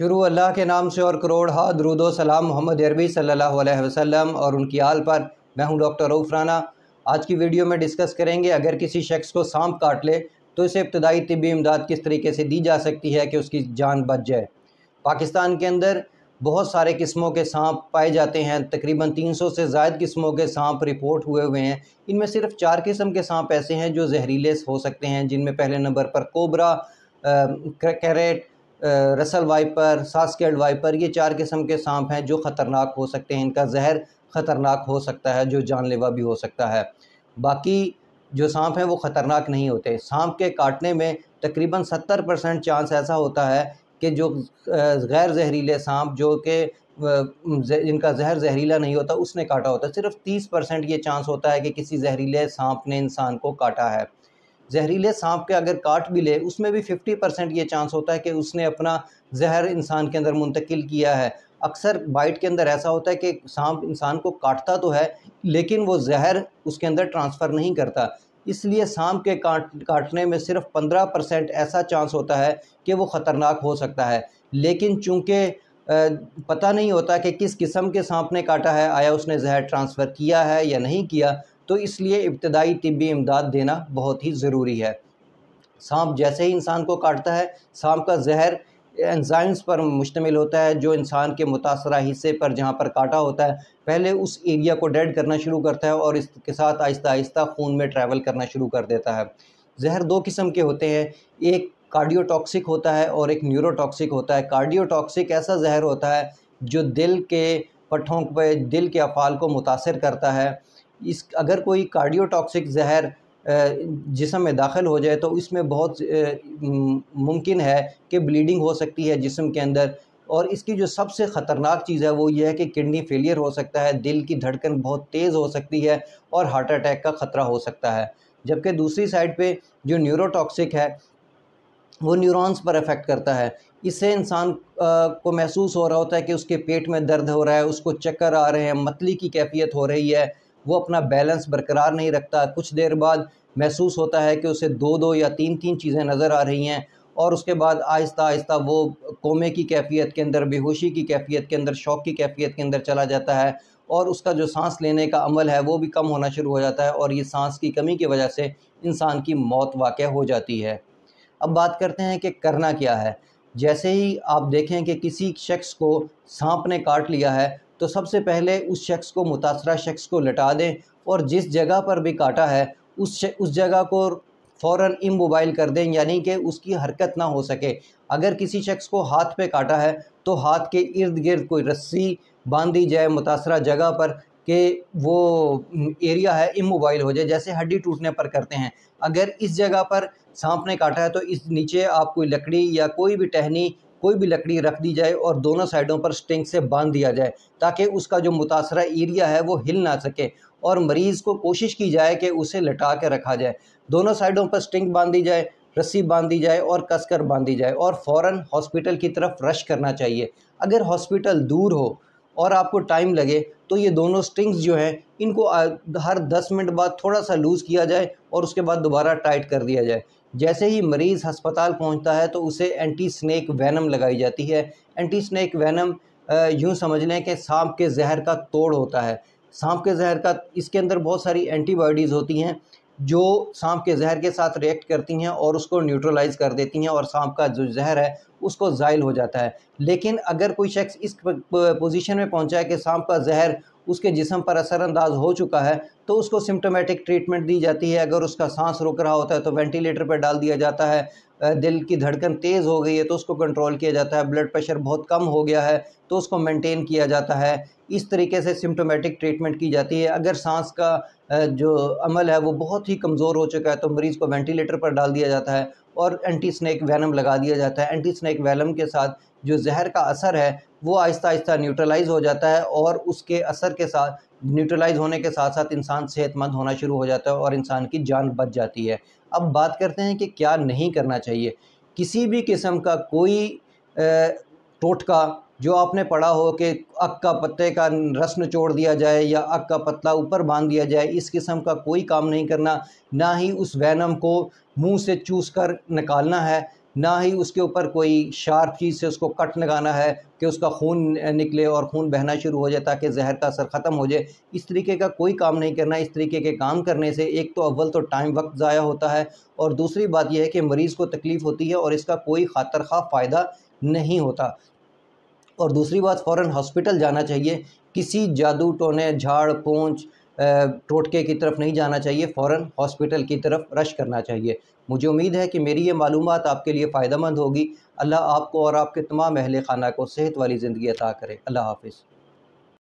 शुरू अल्लाह के नाम से और करोड़ हा दरुदो सलाम मोहम्मद अरबी सल्लल्लाहु अलैहि वसल्लम और उनकी आल पर मैं हूं डॉक्टर रऊफ़ राना आज की वीडियो में डिस्कस करेंगे अगर किसी शख्स को सांप काट ले तो इसे इब्तदाई तबी इमदाद किस तरीके से दी जा सकती है कि उसकी जान बच जाए पाकिस्तान के अंदर बहुत सारे किस्मों के सांप पाए जाते हैं तकरीबन 300 से ज़ायद किस्मों के सांप रिपोर्ट हुए हुए हैं इनमें सिर्फ चार किस्म के सांप ऐसे हैं जो जहरीले हो सकते हैं जिनमें पहले नंबर पर cobra krait Russell viper saw scaled viper ये चार किस्म के सांप हैं जो ख़तरनाक हो सकते हैं इनका जहर ख़तरनाक हो सकता है जो जानलेवा भी हो सकता है बाकी जो सांप हैं वो ख़तरनाक नहीं होते सांप के काटने में तकरीबन सत्तर परसेंट चांस ऐसा होता है कि जो गैर जहरीले सांप जो कि जिनका जहर जहरीला नहीं होता उसने काटा होता सिर्फ तीस परसेंट ये चांस होता है कि किसी जहरीले सांप ने इंसान को काटा है जहरीले सांप के अगर काट भी ले उसमें भी फिफ्टी परसेंट ये चांस होता है कि उसने अपना जहर इंसान के अंदर मुंतकिल किया है अक्सर बाइट के अंदर ऐसा होता है कि सांप इंसान को काटता तो है लेकिन वो जहर उसके अंदर ट्रांसफ़र नहीं करता इसलिए सांप के काट काटने में सिर्फ पंद्रह परसेंट ऐसा चांस होता है कि वो ख़तरनाक हो सकता है लेकिन चूँकि पता नहीं होता कि किस किस्म के सांप ने काटा है आया उसने जहर ट्रांसफ़र किया है या नहीं किया तो इसलिए इब्तदाई तबी इमदाद देना बहुत ही ज़रूरी है सांप जैसे ही इंसान को काटता है सांप का जहर एंजाइम्स पर मुश्तमिल होता है जो इंसान के मुतासर हिस्से पर जहाँ पर काटा होता है पहले उस एरिया को डेड करना शुरू करता है और इसके साथ आहिस्ता आहिस्ता खून में ट्रैवल करना शुरू कर देता है जहर दो किस्म के होते हैं एक कार्डियोटॉक्सिक होता है और एक न्यूरोटॉक्सिक होता है कार्डियोटॉक्सिक ऐसा जहर होता है जो दिल के पटों पर दिल के अफ़ाल को मुतासर करता है इस अगर कोई कार्डियोटॉक्सिक जहर जिसम में दाखिल हो जाए तो इसमें बहुत मुमकिन है कि ब्लीडिंग हो सकती है जिसम के अंदर और इसकी जो सबसे ख़तरनाक चीज़ है वो ये है कि किडनी फेलियर हो सकता है दिल की धड़कन बहुत तेज़ हो सकती है और हार्ट अटैक का ख़तरा हो सकता है जबकि दूसरी साइड पे जो न्यूरोटॉक्सिक है वो न्यूरॉन्स पर अफेक्ट करता है इससे इंसान को महसूस हो रहा होता है कि उसके पेट में दर्द हो रहा है उसको चक्कर आ रहे हैं मतली की कैफियत हो रही है वो अपना बैलेंस बरकरार नहीं रखता कुछ देर बाद महसूस होता है कि उसे दो दो या तीन तीन चीज़ें नज़र आ रही हैं और उसके बाद आहिस्ता आहिस्ता वो कोमे की कैफियत के अंदर बेहोशी की कैफियत के अंदर शौक की कैफियत के अंदर चला जाता है और उसका जो सांस लेने का अमल है वो भी कम होना शुरू हो जाता है और ये सांस की कमी की वजह से इंसान की मौत वाक़ हो जाती है अब बात करते हैं कि करना क्या है जैसे ही आप देखें कि किसी शख्स को सांप ने काट लिया है तो सबसे पहले उस शख्स को मुतासरा शख्स को लटा दें और जिस जगह पर भी काटा है उस उस जगह को फ़ौर इम मोबाइल कर दें यानी कि उसकी हरकत ना हो सके अगर किसी शख्स को हाथ पे काटा है तो हाथ के इर्द गिर्द कोई रस्सी बांध दी जाए मुतासरा जगह पर कि वो एरिया है इम मोबाइल हो जाए जैसे हड्डी टूटने पर करते हैं अगर इस जगह पर सांप ने काटा है तो इस नीचे आप कोई लकड़ी या कोई भी टहनी कोई भी लकड़ी रख दी जाए और दोनों साइडों पर स्टिंग से बांध दिया जाए ताकि उसका जो मुतासर एरिया है वो हिल ना सके और मरीज़ को कोशिश की जाए कि उसे लटा के रखा जाए दोनों साइडों पर स्टिंग बांध दी जाए रस्सी बांध दी जाए और कसकर बांध दी जाए और फ़ौर हॉस्पिटल की तरफ रश करना चाहिए अगर हॉस्पिटल दूर हो और आपको टाइम लगे तो ये दोनों स्ट्रिंग्स जो हैं इनको हर दस मिनट बाद थोड़ा सा लूज़ किया जाए और उसके बाद दोबारा टाइट कर दिया जाए जैसे ही मरीज़ अस्पताल पहुंचता है तो उसे एंटी स्नैक वैनम लगाई जाती है एंटी स्नैक वैनम यूँ समझ लें कि सांप के जहर का तोड़ होता है सांप के जहर का इसके अंदर बहुत सारी एंटीबॉडीज़ होती हैं जो सांप के जहर के साथ रिएक्ट करती हैं और उसको न्यूट्रलाइज कर देती हैं और सांप का जो जहर है उसको ज़ायल हो जाता है लेकिन अगर कोई शख्स इस पोजीशन में पहुंचा है कि सांप का जहर उसके जिसम पर असरअंदाज हो चुका है तो उसको सिम्टोमेटिक ट्रीटमेंट दी जाती है अगर उसका सांस रुक रहा होता है तो वेंटिलेटर पर डाल दिया जाता है दिल की धड़कन तेज़ हो गई है तो उसको कंट्रोल किया जाता है ब्लड प्रेशर बहुत कम हो गया है तो उसको मेंटेन किया जाता है इस तरीके से सिम्टोमेटिक ट्रीटमेंट की जाती है अगर सांस का जो अमल है वो बहुत ही कमज़ोर हो चुका है तो मरीज़ को वेंटिलेटर पर डाल दिया जाता है और एंटी स्नैक वैनम लगा दिया जाता है एंटी स्नैक वैनम के साथ जो जहर का असर है वो आहिस्ता आहिस्ता न्यूट्रलाइज हो जाता है और उसके असर के साथ न्यूट्रलाइज होने के साथ साथ इंसान सेहतमंद होना शुरू हो जाता है और इंसान की जान बच जाती है अब बात करते हैं कि क्या नहीं करना चाहिए किसी भी किस्म का कोई टोटका जो आपने पढ़ा हो कि अक का पत्ते का रस निचोड़ दिया जाए या अक का पत्ता ऊपर बांध दिया जाए इस किस्म का कोई काम नहीं करना ना ही उस वैनम को मुंह से चूस कर निकालना है ना ही उसके ऊपर कोई शार्प चीज़ से उसको कट लगाना है कि उसका खून निकले और खून बहना शुरू हो जाए ताकि जहर का असर ख़त्म हो जाए इस तरीके का कोई काम नहीं करना इस तरीके के काम करने से एक तो अव्वल तो टाइम वक्त ज़ाया होता है और दूसरी बात यह है कि मरीज़ को तकलीफ़ होती है और इसका कोई खातर खा फ़ायदा नहीं होता और दूसरी बात फ़ौर हॉस्पिटल जाना चाहिए किसी जादू टोने झाड़ पूँछ टोटके की तरफ नहीं जाना चाहिए फ़ौर हॉस्पिटल की तरफ रश करना चाहिए मुझे उम्मीद है कि मेरी ये मालूम आपके लिए फ़ायदा मंद होगी अल्लाह आपको और आपके तमाम अहल खाना को सेहत वाली ज़िंदगी अता करे अल्लाह हाफिज़